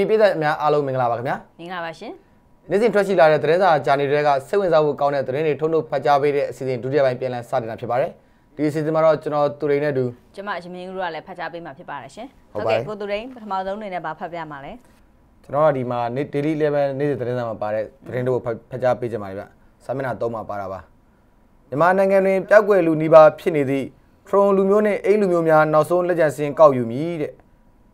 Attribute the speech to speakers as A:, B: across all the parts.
A: TV ပြည်သက်အများအားလုံးမင်္ဂလာပါခင်ဗျာမင်္ဂလာပါရှင်နေ့စဉ်ထွက်ရှိလာတဲ့သတင်းစာဂျာနယ်တွေကစိတ်ဝင်စားဖို့ကောင်းတဲ့သတင်းတွေထုတ်လုပ်ဖတ်ကြားပေးတဲ့အစီအစဉ်ဒုတိယပိုင်းပြန်လည်စတင်တာဖြစ်ပါတယ်ဒီအစီအစဉ်မှာတော့ကျွန်တော်သူရိန်နဲ့အတူ
B: ကျမအရှင်မင်းတို့ကလည်းဖတ်ကြားပေးမှာဖြစ်ပါတယ်ရှင်ဟုတ်ကဲ့ကိုသူရိန်ပထမဆုံးအနေနဲ့ပါဖတ်ပြမှာလဲ
A: ကျွန်တော်ကဒီမှာ daily 11နေ့စဉ်သတင်းစာမှာပါတဲ့သတင်းတို့ဖတ်ကြားပေးကြပါလိမ့်ဗျစာမျက်နှာ၃မှာပါတာပါမြန်မာနိုင်ငံတွင်ပြောက်ွယ်လူနီးပါးဖြစ်နေသည့်ထရွန်လူမျိုးနှင့်အိမ်လူမျိုးများနောက်ဆုံးလက်ကျန်စင်ကောက်ယူမည်တဲ့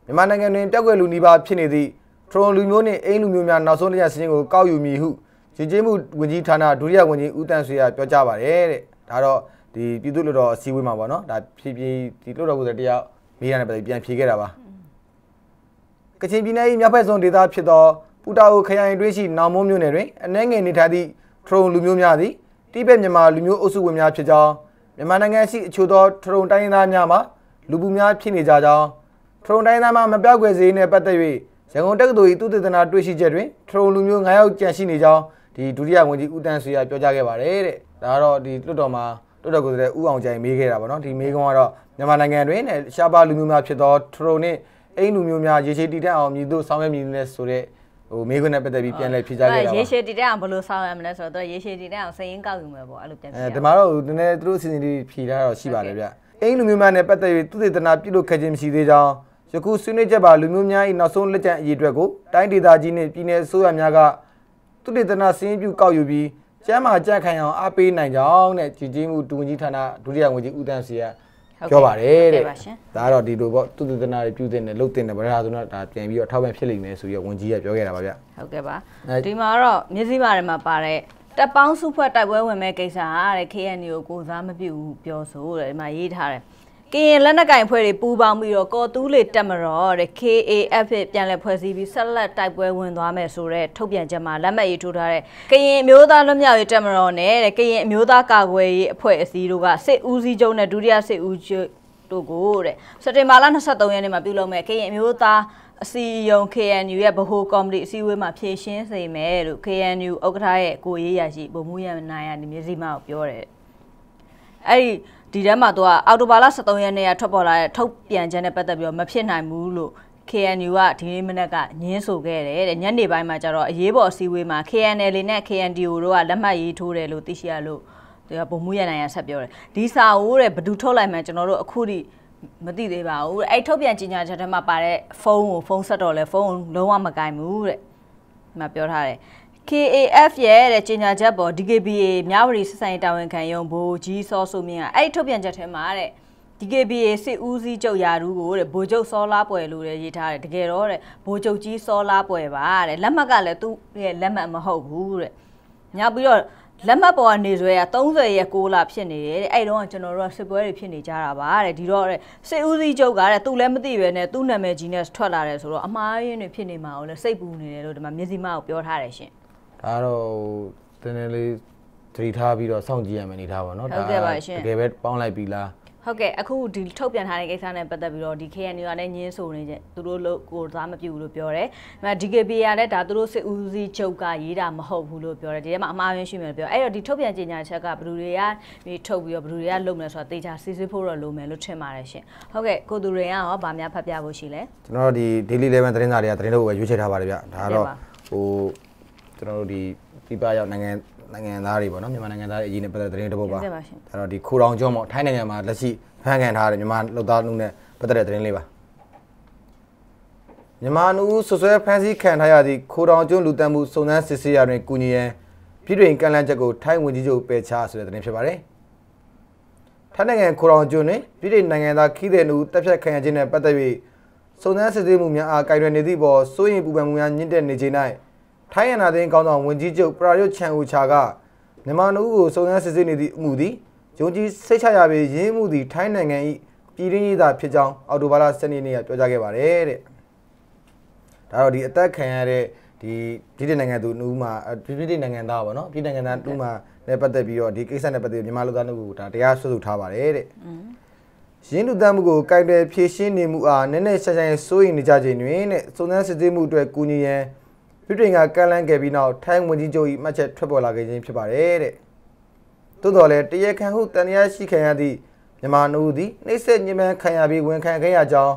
A: မြန်မာနိုင်ငံတွင်တက်ွယ်လူနီးပါးဖြစ်နေသည့်ထရွန်လူမျိုးနှင့်အိမ်လူမျိုးများနောက်ဆုံးလျက်စင်းကိုကောက်ယူမည်ဟုရည်ကြီးမှုဝန်ကြီးဌာနဒုတိယဝန်ကြီးဦးတန်းဆွေကပြောကြားပါတယ်တဲ့ဒါတော့ဒီပြည်သူ့လူတော်အစည်းအဝေးမှာပေါ့နော်ဒါဖြည်းဖြည်းဒီလူတော်ကိုယ်တယောက်မိရနဲ့ပတ်သက်ပြန်ဖြေခဲ့တာပါကချင်ပြည်နယ်၏မြောက်ဘက်စွန်ဒေသဖြစ်သောပူတာအိုခရိုင်တွင်းရှိနောင်မုံမြို့နယ်တွင်အနှဲငယ်နေထိုင်သည့်ထရုံလူမျိုးများသည်တိဘက်မြန်မာလူမျိုးအုပ်စုဝင်များဖြစ်ကြောင်းမြန်မာနိုင်ငံရှိအချို့သောထရုံတိုင်းရင်းသားများမှာလူပူများဖြစ်နေကြကြောင်းထရုံတိုင်းသားမှမပြောက်ွယ်စေနဲ့ပတ်သက်၍ရန်ကုန်တက္ကသိုလ်၏သုတေသနတွေ့ရှိချက်တွင်ထရုံလူမျိုး9ယောက်ကြန့်ရှိနေကြောင်းဒီဒုတိယဝန်ကြီးဦးတန်းဆွေကပြောကြားခဲ့ပါတယ်တဲ့ဒါကတော့ဒီလွတ်တော်မှာလွတ်တော်ကိုယ်စားလှယ်ဦးအောင်ကြိုင်မေးခဲ့တာပေါ့နော်ဒီမေးခွန်းကတော့မြန်မာနိုင်ငံတွင်တဲ့ရှားပါလူမျိုးများဖြစ်သောထရုံနှင့်အိမ်လူမျိုးများရေရှည်တည်တံ့အောင်မြည်သို့ဆောင်ရွက်မည်နည်းဆိုတဲ့ဟိုမိခွန်းနဲ့ပတ်သက်ပြီးပြန်လဲဖြေကြားခဲ့တာပါ။ရေရှ
B: ည်တည်တဲ့အောင်ဘယ်လိုဆောင်ရမလဲဆိုတော့ရေရှည်တည်တဲ့အောင်စရင်ကောက်ယူမယ်ပေါ့အဲ့လိုပြန်ပြ။အဲဒ
A: ီမှာတော့နည်းနည်းသူတို့အစီအစဉ်လေးဖြေထားတော့ရှိပါတယ်ဗျ။အိမ်လူမျိုးများနဲ့ပတ်သက်ပြီးသူတေသနာပြုလုပ်ခဲ့ခြင်းမရှိသေးကြောင်းယခုဆွေးနွေးချက်ပါလူမျိုးများ၏နောက်ဆုံးလက်ကျန်အရေးအတွက်ကိုတိုင်းဒေသကြီးနှင့်ပြည်내အစိုးရများကသူတေသနာစင်းပြုကောက်ယူပြီးကျမ်းမာကြက်ခိုင်အောင်အားပေးနိုင်ကြောင်းတဲ့ကြည်ကြီးမှုတူဝန်ကြီးဌာနဒုတိယဝန်ကြီးဦးတန်းစီကပြောပါတယ်တဲ့ဒါကတော့ဒီလိုပေါ့သူတေသနာတွေပြုတင်တယ်လုပ်တင်တယ်ဗရာဆိုတော့ဒါပြန်ပြီးတော့ထောက်ပံ့ဖြစ်လိမ့်မယ်ဆိုပြီးတော့ဝန်ကြီးကပြောခဲ့တာပါဗျဟ
B: ုတ်ကဲ့ပါဒီမှာတော့မျက်စိမာတွေမှာပါတဲ့တပ်ပေါင်းစုဖွဲ့တိုက်ပွဲဝင်မဲ့ကိစ္စအားတဲ့ KNU ကိုကိုစားမပြုဘူးပြောဆိုတဲ့ဒီမှာရေးထားတယ်ကရင်လက်နက်ကင်အဖွဲ့တွေပူးပေါင်းပြီးတော့ကော်တူးလေတက်မတော်တဲ့ KAF ပြန်လည်ဖွဲ့စည်းပြီးဆက်လက်တိုက်ပွဲဝင်သွားမယ်ဆိုတဲ့ထုတ်ပြန်ချက်မှာလက်မှတ်ရေးထိုးထားတဲ့ကရင်အမျိုးသားလွတ်မြောက်ရေးတက်မတော်နဲ့တဲ့ကရင်အမျိုးသားကာကွယ်ရေးအဖွဲ့အစည်းတို့ကစစ်ဦးစီးချုပ်နဲ့ဒုတိယစစ်ဦးချုပ်တို့ကိုတဲ့စက်တင်ဘာလ23ရက်နေ့မှာပြုလုပ်မယ်ကရင်အမျိုးသားအစီယုံ KNU ရဲ့ဗဟိုကော်မတီအစည်းအဝေးမှာဖြည့်ရှင်းစေမယ်လို့ KNU ဥက္ကဋ္ဌရဲ့ကိုရေးရရှိဗိုလ်မှူးရမနာယာဒီမျိုးစီမကိုပြောတယ်အဲ့ဒီဒီထဲမှာသူကအော်တိုဘာလ23ရက်နေ့ကထွက်ပေါ်လာတဲ့ထုတ်ပြန်ချက်နဲ့ပတ်သက်ပြီးတော့မဖြစ်နိုင်ဘူးလို့ KNU ကဒီနေ့မနက်ကညင်းဆိုခဲ့တယ်တဲ့ညနေပိုင်းမှာကျတော့အရေးပေါ်အစည်းအဝေးမှာ KNL နဲ့ KNDO တို့ကလက်မှတ်ရေးထိုးတယ်လို့သိရှိရလို့သူကဗိုလ်မှူးရနိုင်ရဆက်ပြောတယ်ဒီစာအုပ်တဲ့ဘယ်သူထုတ်လိုက်မှကျွန်တော်တို့အခုထိမသိသေးပါဘူးအဲ့ထုတ်ပြန်ကြေညာချက်ထဲမှာပါတဲ့ဖုန်းကိုဖုန်းဆက်တော့လဲဖုန်းလုံးဝမကင်ဘူးတဲ့ဒီမှာပြောထားတယ် KAF ရဲ့တဲ့ကြေညာချက်ပေါ် DKBA မြဝတီစစ်ဆိုင်တာဝန်ခံရုံးဘိုးကြီးစောဆိုမြင့်ကအဲ့ထုတ်ပြန်ချက်ထဲမှာတဲ့ DKBA စစ်ဦးစီးချုပ်ရာထူးကိုတဲ့ဘိုးချုပ်စောလားပွဲလို့လည်းရေးထားတယ်တကယ်တော့တဲ့ဘိုးချုပ်ကြီးစောလားပွဲပါတဲ့လက်မှတ်ကလည်းသူ့ရဲ့လက်မှတ်မဟုတ်ဘူးတဲ့နောက်ပြီးတော့လက်မှတ်ပေါ်ကနေဆွဲရ30ရက်6လဖြစ်နေတယ်တဲ့အဲ့တော့ကျွန်တော်တို့ကစစ်ပွဲတွေဖြစ်နေကြတာပါတဲ့ဒီတော့တဲ့စစ်ဦးစီးချုပ်ကတဲ့သူလည်းမသိပဲနဲ့သူ့နာမည်ကြီးနဲ့ထွက်လာတယ်ဆိုတော့အမှားရင်းတွေဖြစ်နေမှာကိုလည်းစိတ်ပူနေတယ်လို့ဒီမှာမျက်စိမအောင်ပြောထားတယ်ရှင်။
A: ဒါတော့တနည်းလေးသတိထားပြီးတော့စောင့်ကြည့်ရမယ်အနေထားပါเนาะဒါတကယ်ပဲပေါင်းလိုက်ပြီလား
B: ဟုတ်ကဲ့အခုဒီထုတ်ပြန်ထားတဲ့ကိစ္စနဲ့ပတ်သက်ပြီးတော့ဒီ KNU ကလည်းညင်းဆိုနေကြသူတို့လို့ကိုစားမပြူလို့ပြောတယ်။ဒါ DKB ကလည်းဒါသူတို့စစ်ဦးစီးချုပ်ကရေးတာမဟုတ်ဘူးလို့ပြောတယ်။ဒီထဲမှာအမှားရင်းရှိမယ်လို့ပြော။အဲ့တော့ဒီထုတ်ပြန်ကြေညာချက်ကဘယ်သူတွေကဒီထုတ်ပြီးတော့ဘယ်သူတွေကလုပ်မလဲဆိုတာတေချာစစ်ဆေးဖို့တော့လိုမယ်လို့ထင်ပါတယ်ရှင်။ဟုတ်ကဲ့ကိုသူတွေကရောဗာများဖတ်ပြဖို့ရှိလဲ
A: ။ကျွန်တော်တို့ဒီ Daily 11သတင်းစာတွေကသတင်းထုတ်ပဲရွေးချယ်ထားပါတယ်ဗျ။ဒါကတော့ဟိုကျွန်တော်တို့ဒီပြပရောက်နိုင်ငံနိုင်ငံသားတွေပေါ့နော်မြန်မာနိုင်ငံသားတွေအရေးနဲ့ပတ်သက်တဲ့သတင်းတစ်ပုဒ်ပါအဲ့တော့ဒီခိုတောင်ကျောင်းပေါ့ထိုင်းနိုင်ငံမှာလက်ရှိဖန်ခံထားတဲ့မြန်မာလူသားလူနဲ့ပတ်သက်တဲ့သတင်းလေးပါမြန်မာနူးဆွဆွဲဖန်ဆီးခံထားရသည့်ခိုတောင်ကျွန်းလူတန်မှုစုံစမ်းစစ်ဆေးရာတွင်ကူညီရန်ပြည်တွင်ကန့်လန့်ချက်ကိုထိုင်းဝန်ကြီးချုပ်ပယ်ချဆိုတဲ့သတင်းဖြစ်ပါတယ်ထိုင်းနိုင်ငံခိုတောင်ကျွန်းတွင်ပြည်တွင်နိုင်ငံသားခီးတဲ့နူးတပ်ဖြတ်ခံရခြင်းနဲ့ပတ်သက်၍စုံစမ်းစစ်ဆေးမှုများအားကိုင်တွယ်နေသည့်ပေါ်စိုးရင်ပူပန်မှုများညှင့်တက်နေခြင်း၌ထိုင်းရနာသိန်းကောင်းဆောင်ဝန်ကြီးချုပ်ပရာယုတ်ချန်ဦးချာကမြန်မာလူကိုစုံစမ်းစစ်ဆေးနေသည့်အမှုသည်ယုံကြည်စိတ်ချရပြီးရင်းမှုသည်ထိုင်းနိုင်ငံ၏ပြည်တွင်းရေးသားဖြစ်ကြောင်းအော်တိုဘာလ7ရက်နေ့ကပြောကြားခဲ့ပါတယ်တဲ့။ဒါတော့ဒီအသက်ခံရတဲ့ဒီပြည်တွင်းနိုင်ငံသူနှူးမှာပြည်တွင်းနိုင်ငံသားပေါ့နော်ပြည်နိုင်ငံသားနှူးမှာလည်းပတ်သက်ပြီးတော့ဒီကိစ္စနဲ့ပတ်သက်ပြီးမြန်မာလူသားနှုတ်ကိုဒါတရားဆွဆုထားပါတယ်တဲ့။ရင်းလူသားမှုကိုကင်တယ်ဖြည့်ရှင်းနေမှုအားနည်းနည်းရှာရှာစိုးရိမ်နေကြခြင်းတွင်တဲ့စုံစမ်းစစ်ဆေးမှုအတွက်ကူညီရန်ဗြိတိန်ကကန့်လန့်ခဲ့ပြီးနောက်ထိုင်းဝန်ကြီးချုပ်၏မှတ်ချက်ထွက်ပေါ်လာခဲ့ခြင်းဖြစ်ပါတယ်တဲ့သို့တော်လည်းတရခံဟုတန်ရရှိခံရသည့်မြန်မာနှုတ်သည်နှိမ့်ဆက်ညှဉ်းပန်းခံရပြီးဝန်ခံခဲ့ရကြောင်း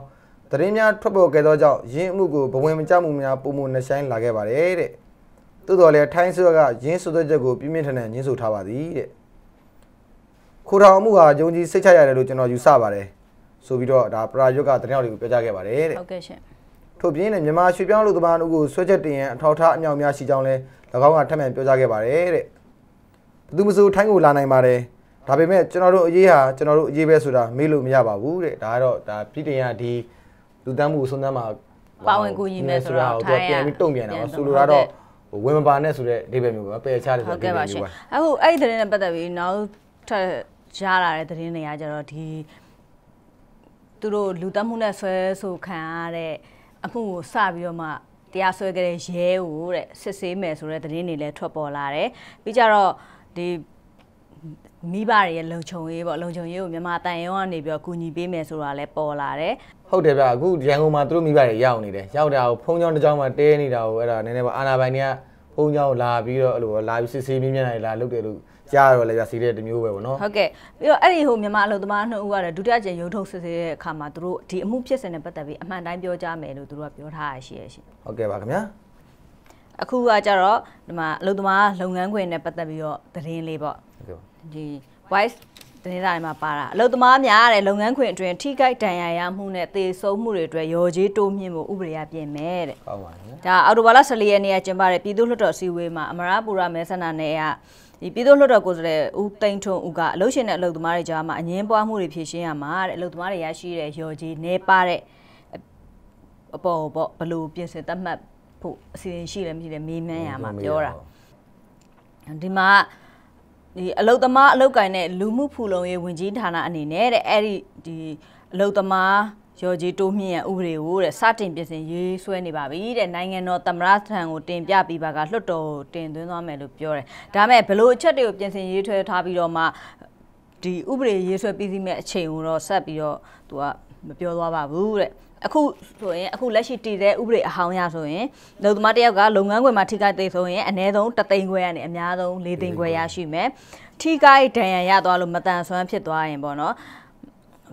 A: သတင်းများထွက်ပေါ်ခဲ့သောကြောင့်ယင်းအမှုကိုဘဝင်မကြမှုများပုံမှန်နှဆိုင်လာခဲ့ပါတယ်တဲ့သို့တော်လည်းထိုင်းစစ်ကယင်းစွပ်စွဲချက်ကိုပြင်းပြထန်ထန်ညှင်းဆိုထားပါသည်တဲ့ခိုးထောင်မှုဟာယုံကြည်စိတ်ချရတယ်လို့ကျွန်တော်ယူဆပါတယ်ဆိုပြီးတော့ဒါပရာယုတ်ကသတင်းတော်တွေကိုပြောကြားခဲ့ပါတယ်တဲ့ဟုတ်ကဲ့ရှင်ထို့ပြင်လည်းမြန်မာရွှေပြောင်းလူသမားတို့ကိုဆွဲချက်တင်ရန်အထောက်အထားအမြောက်များရှိကြောင်းလည်း၎င်းကထပ်မံပြောကြားခဲ့ပါတယ်တဲ့ဘသူမဆိုထိုင်းကိုလာနိုင်ပါတယ်ဒါပေမဲ့ကျွန်တော်တို့အရေးဟာကျွန်တော်တို့အရေးပဲဆိုတာမေ့လို့မရပါဘူးတဲ့ဒါကတော့ဒါပြည်တင်ရဒီလူတန်းမှုစွန်းတန်းမှာ
B: ပါဝင်ကူညီမယ်ဆိုတော့ထိုင်းကပြန်ပြီးတုံ့ပြန်တာပါဆိုလိုတာတော့
A: ဝင်မပါနဲ့ဆိုတဲ့အဓိပ္ပာယ်မျိုးပဲပယ်ချတယ်ဆိုတဲ့အဓိပ္ပာယ်မျိုးပါ
B: အခုအဲ့ဒီသတင်းနဲ့ပတ်သက်ပြီးနောက်ထပ်ရလာတဲ့သတင်းတွေကကျတော့ဒီသူတို့လူတက်မှုနဲ့ဆွဲဆိုခံရတဲ့အမှုကိုစပြီးတော့မှတရားစွဲခဲ့တဲ့ရဲကိုတဲ့စစ်ဆေးမယ်ဆိုတဲ့သတင်းတွေလည်းထွက်ပေါ်လာတယ်ပြီးကြတော့ဒီမိဘတွေရဲ့လုံခြုံရေးပေါ့လုံခြုံရေးကိုမြန်မာတန်ရုံးကနေပြီးတော့ကူညီပေးမယ်ဆိုတာလည်းပေါ်လာတယ်
A: ဟုတ်တယ်ဗျအခုရန်ကုန်မှာသူတို့မိဘတွေရောက်နေတယ်ရောက်တာကိုဖုန်းကြောင်းတစ်ကြောင်းမှတဲနေတာကိုအဲ့ဒါနည်းနည်းပေါ့အာနာပိုင်တွေကုံကြောင်လာပြီးတော့အဲ့လိုလာပြီးစစ်ဆေးမြင်းမြန်နိုင်လာလုပ်တယ်လို့ကြားတော့လည်းကြာစီတဲ့တမျိုးပဲဗောနော်ဟု
B: တ်ကဲ့ပြီးတော့အဲ့ဒီဟိုမြန်မာအလုပ်သမားနှစ်ဦးကတော့ဒုတိယကျင်ရုံထုတ်စစ်ဆေးတဲ့အခါမှာသူတို့ဒီအမှုဖြစ်စဉ်နဲ့ပတ်သက်ပြီးအမှန်တိုင်းပြောကြမယ်လို့သူတို့ကပြောထားရရှိရရှိဟုတ်ကဲ့ပါခင်ဗျာအခုကကြတော့ဒီမှာအလုပ်သမားလုပ်ငန်းခွင်နဲ့ပတ်သက်ပြီးတော့သတင်းလေးပေါ့ဒီ wise တင်းသားတွေမှာပါတာအလုပ်သမားများတဲ့လုပ်ငန်းခွင်အတွင်းထိခိုက်ဒဏ်ရာရမှုနဲ့သေဆုံးမှုတွေအတွက်ရော်ကြီးတိုးမြင့်မှုဥပဒေအရပြင်မယ်တဲ့ဟုတ်ပါတယ်ဒါအော်တိုဘာလ14ရက်နေ့ကကျင်းပတဲ့ပြည်သူ့လွှတ်တော်စည်းဝေးမှာအမရပူရမဲဆန္ဒနယ်ကဒီပြည်သူ့လွှတ်တော်ကိုယ်စားလှယ်ဦးသိန်းထွန်းဦးကအလုပ်ရှင်နဲ့အလုပ်သမားတွေကြားမှာအငင်းပွားမှုတွေဖြစ်ရှင်းရမှာတဲ့အလုပ်သမားတွေရရှိတဲ့ရော်ကြီးနေပါတဲ့အပေါ်ပေါ့ဘလို့ပြင်ဆင်သတ်မှတ်ဖို့အစီအစဉ်ရှိလည်းမရှိလည်းမေးမြန်းရမှာပြောတာဒီမှာကဒီအလုတ်သမားအလုတ်ကင်တဲ့လူမှုဖူလုံရေးဝန်ကြီးဌာနအနေနဲ့တဲ့အဲ့ဒီဒီအလုတ်သမားရော်ကြီးတိုးမြင့်ရဥပဒေကိုတဲ့စတင်ပြင်ဆင်ရေးဆွဲနေပါပြီတဲ့နိုင်ငံတော်သမ္မတထံကိုတင်ပြပြီးပါကလွှတ်တော်တင်သွင်းသွားမယ်လို့ပြောတယ်ဒါမဲ့ဘလို့အချက်တွေကိုပြင်ဆင်ရေးထွဲထားပြီးတော့မှဒီဥပဒေရေးဆွဲပြီးစီးမဲ့အချိန်ကိုတော့ဆက်ပြီးတော့သူကမပြောသွားပါဘူးတဲ့အခုဆိုရင်အခုလက်ရှိတည်တဲ့ဥပဒေအဟောင်းရဆိုရင်လုံသမားတယောက်ကလုပ်ငန်းခွင်မှာထိခိုက်သိဆိုရင်အနည်းဆုံးတသိန်းခွဲကနေအများဆုံး၄သိန်းခွဲရရှိမယ်ထိခိုက်ဒဏ်ရာရသွားလို့မတန်ဆွမ်းဖြစ်သွားရင်ပေါ့နော်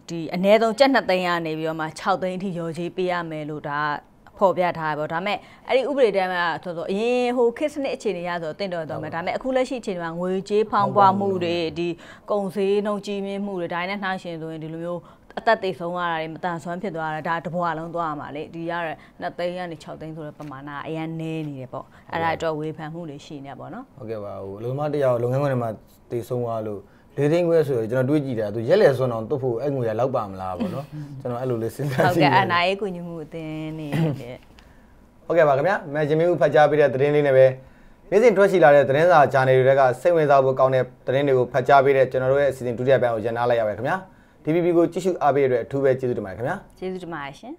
B: ဒီအနည်းဆုံးကြက်နှစ်သိန်းကနေပြီးတော့မှ6သိန်းအထိရောကြီးပေးရမယ်လို့ဒါဖော်ပြထားတယ်ပေါ့ဒါပေမဲ့အဲ့ဒီဥပဒေတမ်းမှာဆိုတော့အရင်ဟိုခေတ်စနစ်အခြေအနေရဆိုတော့တင့်တော်တော်မယ်ဒါပေမဲ့အခုလက်ရှိအခြေအနေမှာငွေကြေးဖောင်းပွားမှုတွေဒီကုန်စည်နှုန်းကြီးမြင့်မှုတွေဒါနဲ့နှိုင်းယှဉ်ဆိုရင်ဒီလိုမျိုးအသက်သေဆုံးရတာတွေမတန်ဆွမ်းဖြစ်သွားတာဒါတဘွားလုံးသွားရမှာလေဒီရတဲ့2သိန်းကနေ6သိန်းဆိုတဲ့ပမာဏအရန်နေနေတယ်ပေါ့အဲ့ဒါတော့ဝေဖန်မှုတွေရှိနေပေါ့နော်
A: ဟုတ်ကဲ့ပါဟိုအလုံးမတရားလုပ်ငန်းခွင်ထဲမှာသေဆုံးသွားလို့လေးသိန်းခွဲဆိုရင်ကျွန်တော်တွေးကြည့်တာသူရက်လက်စွန်းအောင်တုတ်ဖို့အဲ့ငွေရလောက်ပါမလားပေါ့နော်ကျွန်တော်အဲ့လိုလေးစဉ်းစားကြည့်ဟုတ်ကဲ့အနာ
B: ရေးကူညီမှုအသင်းနေတ
A: ယ်ဟုတ်ကဲ့ပါခင်ဗျာမန်ဂျင်မီဦးဖတ်ကြားပေးတဲ့သတင်းလေးနဲ့ပဲနေ့စဉ်ထွက်ရှိလာတဲ့သတင်းစာဂျာနယ်တွေကစိတ်ဝင်စားဖို့ကောင်းတဲ့သတင်းတွေကိုဖတ်ကြားပေးတဲ့ကျွန်တော်တို့ရဲ့အစီအစဉ်ဒုတိယပိုင်းကိုရန်နာလိုက်ရပါခင်ဗျာ။ DPP ကိုကြည့်ရှုအားပေးရတဲ့အထူးပဲကျေးဇူးတင်ပါတယ်ခင်ဗျာ
B: ကျေးဇူးတင်ပါတယ်ရှင်